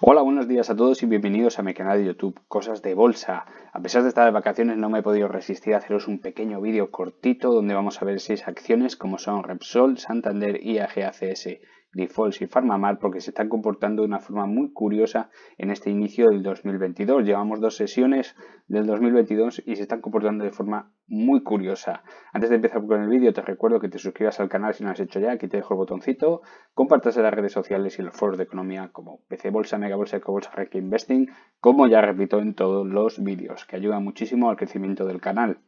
Hola, buenos días a todos y bienvenidos a mi canal de YouTube, Cosas de Bolsa. A pesar de estar de vacaciones no me he podido resistir a haceros un pequeño vídeo cortito donde vamos a ver seis acciones como son Repsol, Santander, y ACS, y Farmamar porque se están comportando de una forma muy curiosa en este inicio del 2022. Llevamos dos sesiones del 2022 y se están comportando de forma muy curiosa. Antes de empezar con el vídeo, te recuerdo que te suscribas al canal si no lo has hecho ya, aquí te dejo el botoncito, compartas en las redes sociales y los foros de economía como PC Bolsa, Mega Bolsa, Bolsa Rec Investing, como ya repito en todos los vídeos, que ayuda muchísimo al crecimiento del canal.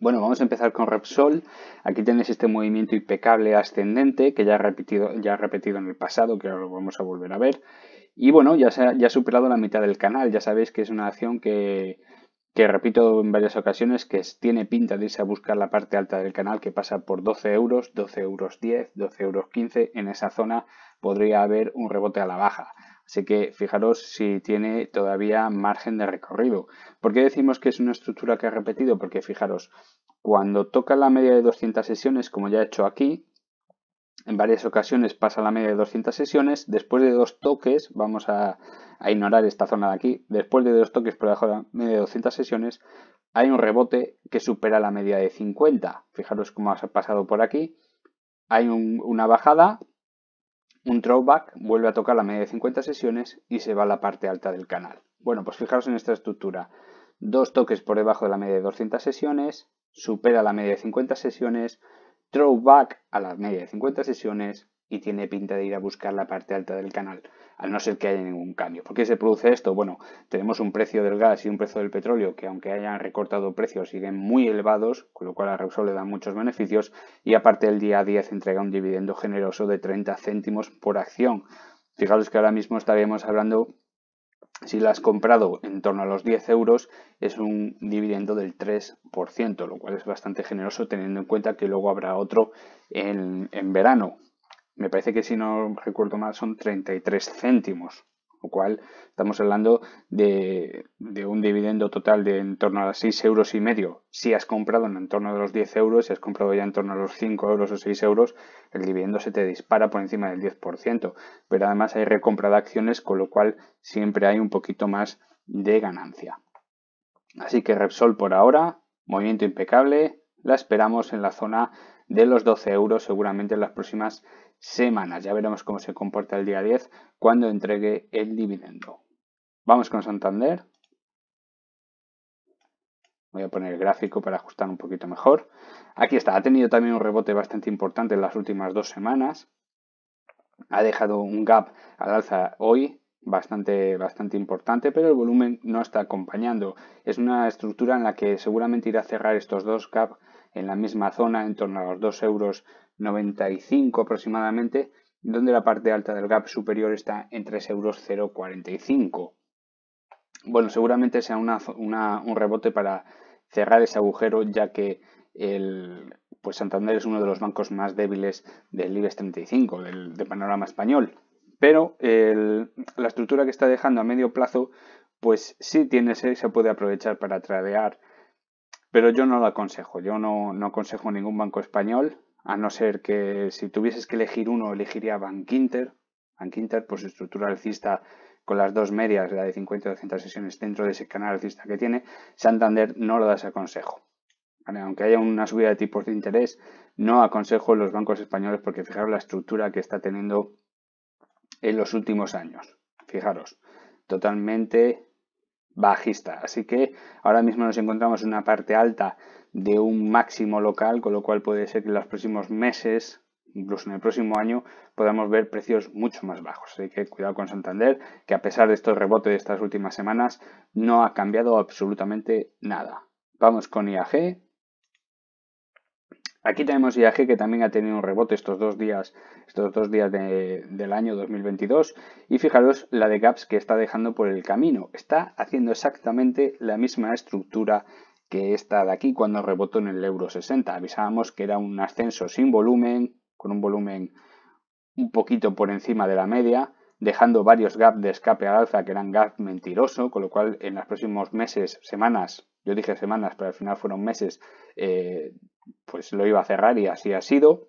Bueno, vamos a empezar con Repsol. Aquí tienes este movimiento impecable ascendente que ya ha repetido, ya repetido en el pasado, que ahora lo vamos a volver a ver. Y bueno, ya, se ya ha superado la mitad del canal. Ya sabéis que es una acción que, que repito en varias ocasiones que tiene pinta de irse a buscar la parte alta del canal que pasa por 12 euros, 12 euros 10, 12 euros 15, en esa zona podría haber un rebote a la baja. Así que fijaros si tiene todavía margen de recorrido. ¿Por qué decimos que es una estructura que ha repetido? Porque fijaros, cuando toca la media de 200 sesiones, como ya he hecho aquí, en varias ocasiones pasa la media de 200 sesiones. Después de dos toques, vamos a, ignorar esta zona de aquí, después de dos toques por debajo de la media de 200 sesiones, hay un rebote que supera la media de 50. Fijaros cómo ha pasado por aquí. Hay una bajada, un throwback, vuelve a tocar la media de 50 sesiones y se va a la parte alta del canal. Bueno, pues fijaros en esta estructura. Dos toques por debajo de la media de 200 sesiones, supera la media de 50 sesiones, throwback a las media de 50 sesiones y tiene pinta de ir a buscar la parte alta del canal, al no ser que haya ningún cambio. ¿Por qué se produce esto? Bueno, tenemos un precio del gas y un precio del petróleo que aunque hayan recortado precios siguen muy elevados, con lo cual a Repsol le dan muchos beneficios y aparte el día a 10 entrega un dividendo generoso de 30 céntimos por acción. Fijaros que ahora mismo estaríamos hablando si la has comprado en torno a los 10 euros, es un dividendo del 3%, lo cual es bastante generoso teniendo en cuenta que luego habrá otro en, en verano. Me parece que si no recuerdo mal son 33 céntimos lo cual estamos hablando de, un dividendo total de en torno a 6 euros y medio. Si has comprado en torno a los 10 euros, si has comprado ya en torno a los 5 euros o 6 euros, el dividendo se te dispara por encima del 10%, pero además hay recompra de acciones, con lo cual siempre hay un poquito más de ganancia. Así que Repsol por ahora, movimiento impecable, la esperamos en la zona de los 12 euros seguramente en las próximas semanas. Ya veremos cómo se comporta el día 10 cuando entregue el dividendo. Vamos con Santander. Voy a poner el gráfico para ajustar un poquito mejor. Aquí está, ha tenido también un rebote bastante importante en las últimas dos semanas. Ha dejado un gap al alza hoy bastante, bastante importante, pero el volumen no está acompañando. Es una estructura en la que seguramente irá a cerrar estos dos gap en la misma zona, en torno a los 2 euros 95 aproximadamente, donde la parte alta del gap superior está en 3,045 euros. Bueno, seguramente sea un rebote para cerrar ese agujero, ya que el, pues Santander es uno de los bancos más débiles del IBEX 35, del, panorama español. Pero la estructura que está dejando a medio plazo, pues sí tiene ser, se puede aprovechar para tradear, pero yo no lo aconsejo. Yo no, no aconsejo ningún banco español a no ser que si tuvieses que elegir uno, elegiría Bankinter. Bankinter por su estructura alcista con las dos medias, la de 50 y 200 sesiones dentro de ese canal alcista que tiene, Santander no lo ese Vale, aunque haya una subida de tipos de interés, no aconsejo los bancos españoles porque fijaros la estructura que está teniendo en los últimos años. Fijaros, totalmente bajista. Así que ahora mismo nos encontramos en una parte alta de un máximo local, con lo cual puede ser que en los próximos meses, incluso en el próximo año, podamos ver precios mucho más bajos. Así que cuidado con Santander, que a pesar de estos rebotes de estas últimas semanas, no ha cambiado absolutamente nada. Vamos con IAG, Aquí tenemos IAG que también ha tenido un rebote estos dos días, estos dos días del año 2022 y fijaros la de gaps que está dejando por el camino. Está haciendo exactamente la misma estructura que esta de aquí cuando rebotó en el euro 60. Avisábamos que era un ascenso sin volumen, con un volumen un poquito por encima de la media, dejando varios gaps de escape al alza que eran gaps mentiroso, con lo cual en los próximos meses, semanas, yo dije semanas, pero al final fueron meses, eh, pues lo iba a cerrar y así ha sido.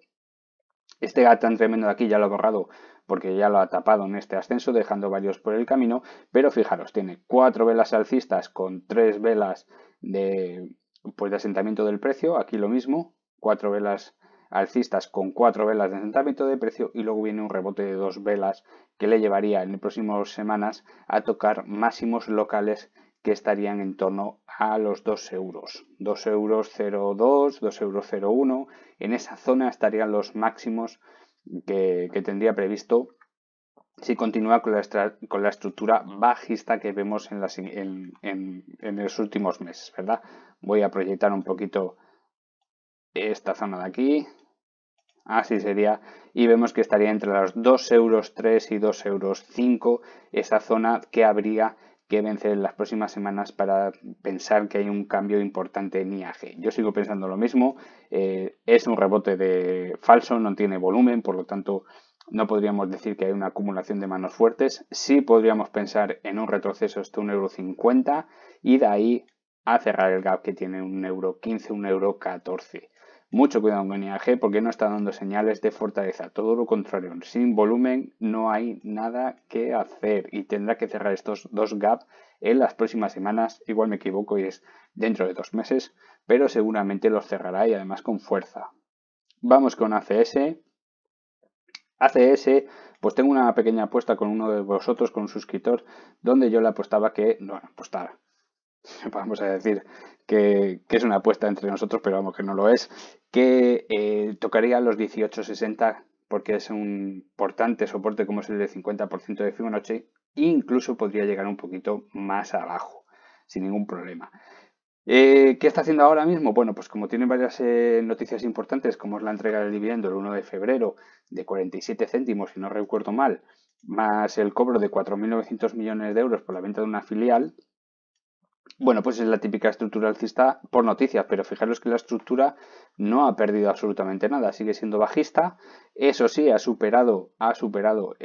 Este gato tan tremendo de aquí ya lo ha borrado porque ya lo ha tapado en este ascenso, dejando varios por el camino, pero fijaros, tiene cuatro velas alcistas con tres velas de, pues de asentamiento del precio, aquí lo mismo, cuatro velas alcistas con cuatro velas de asentamiento de precio y luego viene un rebote de dos velas que le llevaría en las próximas semanas a tocar máximos locales que estarían en torno a los 2 euros. 2 euros 02, 2 euros 01. En esa zona estarían los máximos que, tendría previsto si continúa con la, con la, estructura bajista que vemos en, en, en, en, los últimos meses, ¿verdad? Voy a proyectar un poquito esta zona de aquí. Así sería. Y vemos que estaría entre los 2 euros 3 y 2 euros 5, esa zona que habría que vencer en las próximas semanas para pensar que hay un cambio importante en IAG. Yo sigo pensando lo mismo, eh, es un rebote de falso, no tiene volumen, por lo tanto no podríamos decir que hay una acumulación de manos fuertes, sí podríamos pensar en un retroceso hasta un euro 50 y de ahí a cerrar el gap que tiene un euro 15, un euro 14. Mucho cuidado con IAG porque no está dando señales de fortaleza, todo lo contrario, sin volumen no hay nada que hacer y tendrá que cerrar estos dos gaps en las próximas semanas, igual me equivoco y es dentro de dos meses, pero seguramente los cerrará y además con fuerza. Vamos con ACS. ACS, pues tengo una pequeña apuesta con uno de vosotros, con un suscriptor, donde yo le apostaba que, no apostara. vamos a decir que, es una apuesta entre nosotros, pero vamos que no lo es, que eh, tocaría los 1860 porque es un importante soporte como es el de 50% de Fibonacci e incluso podría llegar un poquito más abajo sin ningún problema. Eh, ¿Qué está haciendo ahora mismo? Bueno, pues como tiene varias eh, noticias importantes, como es la entrega del dividendo el 1 de febrero de 47 céntimos, si no recuerdo mal, más el cobro de 4.900 millones de euros por la venta de una filial, bueno, pues es la típica estructura alcista por noticias, pero fijaros que la estructura no ha perdido absolutamente nada, sigue siendo bajista. Eso sí, ha superado, ha superado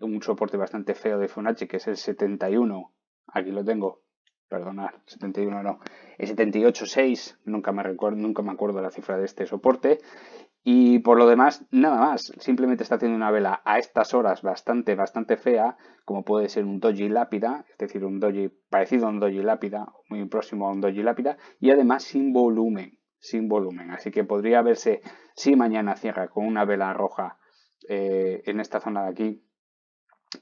un soporte bastante feo de Fibonacci, que es el 71. Aquí lo tengo, perdonad, 71 no, el 78.6, nunca me nunca me acuerdo la cifra de este soporte y por lo demás, nada más. Simplemente está haciendo una vela a estas horas bastante, bastante fea, como puede ser un doji lápida, es decir, un doji parecido a un doji lápida, muy próximo a un doji lápida, y además sin volumen, sin volumen. Así que podría verse, si mañana cierra con una vela roja eh, en esta zona de aquí,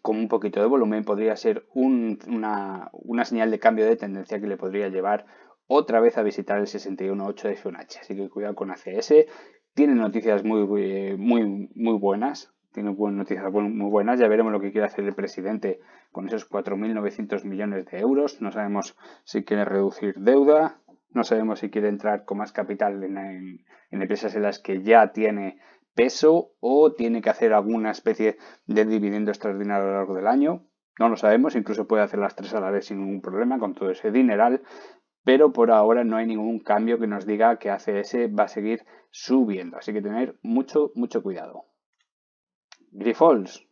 con un poquito de volumen, podría ser una, señal de cambio de tendencia que le podría llevar otra vez a visitar el 61.8 de F1H, Así que cuidado con ACS tiene noticias muy, eh, muy, muy buenas, noticias muy buenas. Ya veremos lo que quiere hacer el presidente con esos 4.900 millones de euros. No sabemos si quiere reducir deuda, no sabemos si quiere entrar con más capital en, en, empresas en las que ya tiene peso o tiene que hacer alguna especie de dividendo extraordinario a lo largo del año. No lo sabemos, incluso puede hacer las tres a la vez sin ningún problema con todo ese dineral pero por ahora no hay ningún cambio que nos diga que ACS va a seguir subiendo, así que tener mucho, mucho cuidado. Grifols.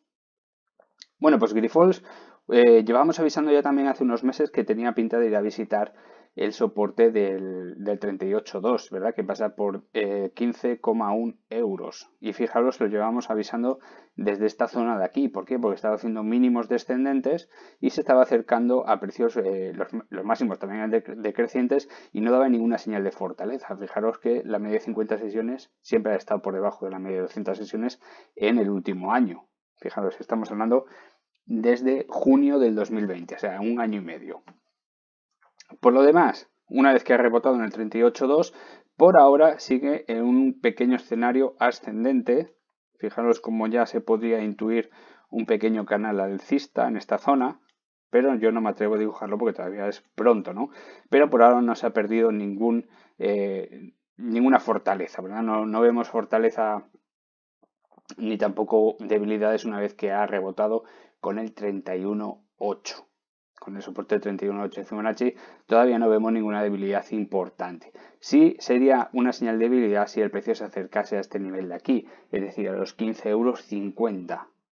Bueno, pues Grifols eh, llevamos avisando ya también hace unos meses que tenía pinta de ir a visitar el soporte del, del 38.2, ¿verdad? Que pasa por 15,1 eh, euros. Y fijaros, lo llevamos avisando desde esta zona de aquí. ¿Por qué? Porque estaba haciendo mínimos descendentes y se estaba acercando a precios, eh, los, los, máximos también decrecientes y no daba ninguna señal de fortaleza. Fijaros que la media de 50 sesiones siempre ha estado por debajo de la media de 200 sesiones en el último año. Fijaros, estamos hablando desde junio del 2020, o sea, un año y medio. Por lo demás, una vez que ha rebotado en el 38.2, por ahora sigue en un pequeño escenario ascendente. Fijaros como ya se podría intuir un pequeño canal alcista en esta zona, pero yo no me atrevo a dibujarlo porque todavía es pronto, ¿no? Pero por ahora no se ha perdido ningún, eh, ninguna fortaleza, no, vemos fortaleza ni tampoco debilidades una vez que ha rebotado con el 31.8 con el soporte 31.8 H, todavía no vemos ninguna debilidad importante. Sí sería una señal de debilidad si el precio se acercase a este nivel de aquí, es decir, a los 15,50 euros.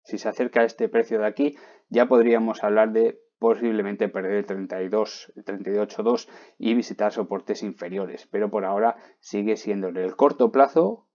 Si se acerca a este precio de aquí, ya podríamos hablar de posiblemente perder el 32, el 38.2 y visitar soportes inferiores, pero por ahora sigue siendo en el corto plazo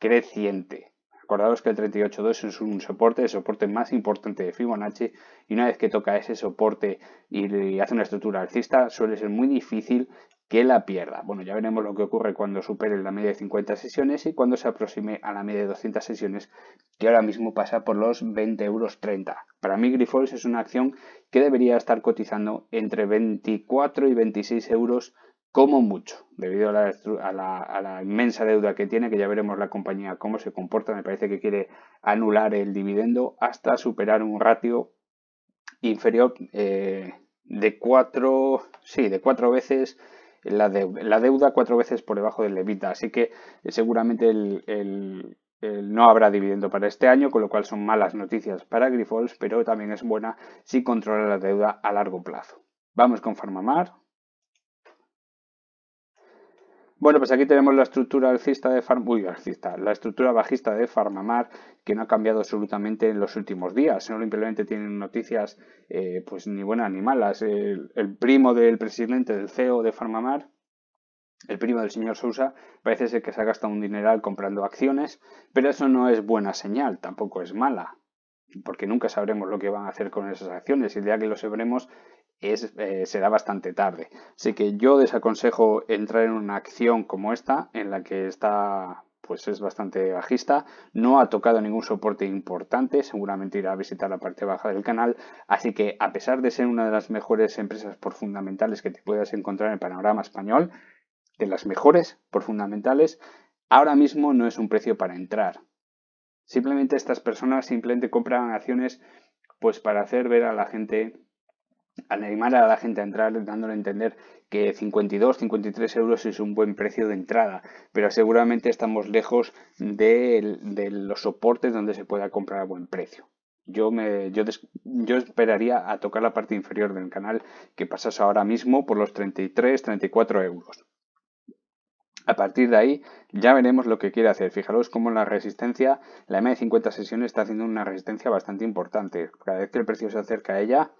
creciente. Recordaros que el 38.2 es un soporte, el soporte más importante de Fibonacci y una vez que toca ese soporte y hace una estructura alcista suele ser muy difícil que la pierda. Bueno, ya veremos lo que ocurre cuando supere la media de 50 sesiones y cuando se aproxime a la media de 200 sesiones, que ahora mismo pasa por los 20 euros 30. Para mí Grifols es una acción que debería estar cotizando entre 24 y 26 euros como mucho, debido a la, inmensa deuda que tiene, que ya veremos la compañía cómo se comporta, me parece que quiere anular el dividendo hasta superar un ratio inferior eh, de cuatro, sí, de cuatro veces la, la, deuda, cuatro veces por debajo del levita, así que eh, seguramente el, no habrá dividendo para este año, con lo cual son malas noticias para Grifols, pero también es buena si controla la deuda a largo plazo. Vamos con Farmamar. Bueno, pues aquí tenemos la estructura alcista de Farm, uy, alcista, la estructura bajista de Farmamar que no ha cambiado absolutamente en los últimos días. No simplemente tienen noticias, eh, pues ni buenas ni malas. El, primo del presidente del CEO de Farmamar, el primo del señor Sousa, parece ser que se ha gastado un dineral comprando acciones, pero eso no es buena señal, tampoco es mala, porque nunca sabremos lo que van a hacer con esas acciones y el día que lo sabremos eh, será bastante tarde. Así que yo desaconsejo entrar en una acción como esta, en la que está pues es bastante bajista, no ha tocado ningún soporte importante, seguramente irá a visitar la parte baja del canal, así que a pesar de ser una de las mejores empresas por fundamentales que te puedas encontrar en el panorama español, de las mejores por fundamentales, ahora mismo no es un precio para entrar. Simplemente estas personas simplemente compran acciones pues para hacer ver a la gente animar a la gente a entrar dándole a entender que 52, 53 euros es un buen precio de entrada, pero seguramente estamos lejos de, los soportes donde se pueda comprar a buen precio. Yo, esperaría a tocar la parte inferior del canal que pasas ahora mismo por los 33, 34 euros. A partir de ahí ya veremos lo que quiere hacer. Fijaros cómo la resistencia, la M de 50 sesiones está haciendo una resistencia bastante importante. Cada vez que el precio se acerca a ella,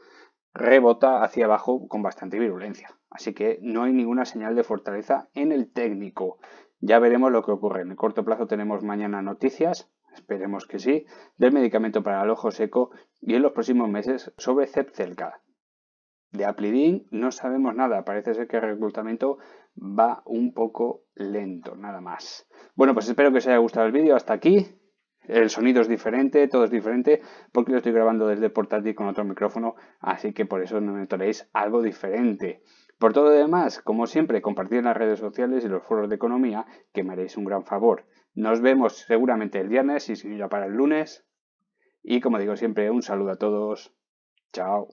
rebota hacia abajo con bastante virulencia. Así que no hay ninguna señal de fortaleza en el técnico. Ya veremos lo que ocurre. En el corto plazo tenemos mañana noticias, esperemos que sí, del medicamento para el ojo seco y en los próximos meses sobre Cepcelca. De Aplidin no sabemos nada, parece ser que el reclutamiento va un poco lento, nada más. Bueno, pues espero que os haya gustado el vídeo, hasta aquí el sonido es diferente, todo es diferente, porque lo estoy grabando desde portátil con otro micrófono, así que por eso no notaréis algo diferente. Por todo lo demás, como siempre, compartid en las redes sociales y los foros de economía, que me haréis un gran favor. Nos vemos seguramente el viernes y si no ya para el lunes. Y como digo siempre, un saludo a todos. Chao.